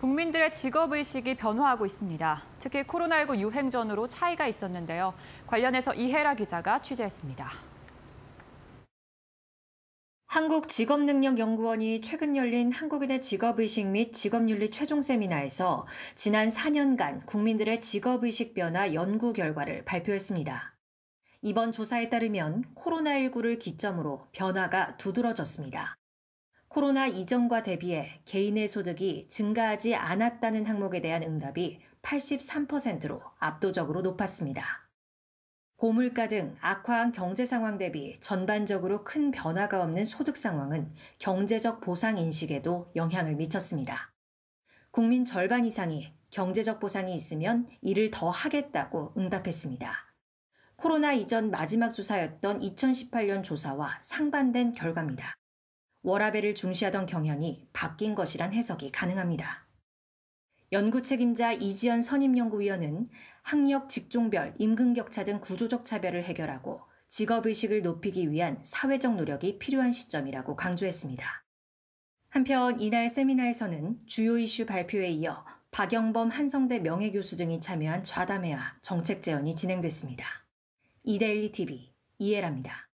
국민들의 직업의식이 변화하고 있습니다. 특히 코로나19 유행 전으로 차이가 있었는데요. 관련해서 이혜라 기자가 취재했습니다. 한국직업능력연구원이 최근 열린 한국인의 직업의식 및 직업윤리 최종 세미나에서 지난 4년간 국민들의 직업의식 변화 연구 결과를 발표했습니다. 이번 조사에 따르면 코로나19를 기점으로 변화가 두드러졌습니다. 코로나 이전과 대비해 개인의 소득이 증가하지 않았다는 항목에 대한 응답이 83%로 압도적으로 높았습니다. 고물가 등 악화한 경제 상황 대비 전반적으로 큰 변화가 없는 소득 상황은 경제적 보상 인식에도 영향을 미쳤습니다. 국민 절반 이상이 경제적 보상이 있으면 일을 더 하겠다고 응답했습니다. 코로나 이전 마지막 조사였던 2018년 조사와 상반된 결과입니다. 워라벨을 중시하던 경향이 바뀐 것이란 해석이 가능합니다. 연구 책임자 이지연 선임연구위원은 학력 직종별 임금격차 등 구조적 차별을 해결하고 직업의식을 높이기 위한 사회적 노력이 필요한 시점이라고 강조했습니다. 한편 이날 세미나에서는 주요 이슈 발표에 이어 박영범 한성대 명예교수 등이 참여한 좌담회와 정책 제언이 진행됐습니다. 이데일리 TV 이혜라니다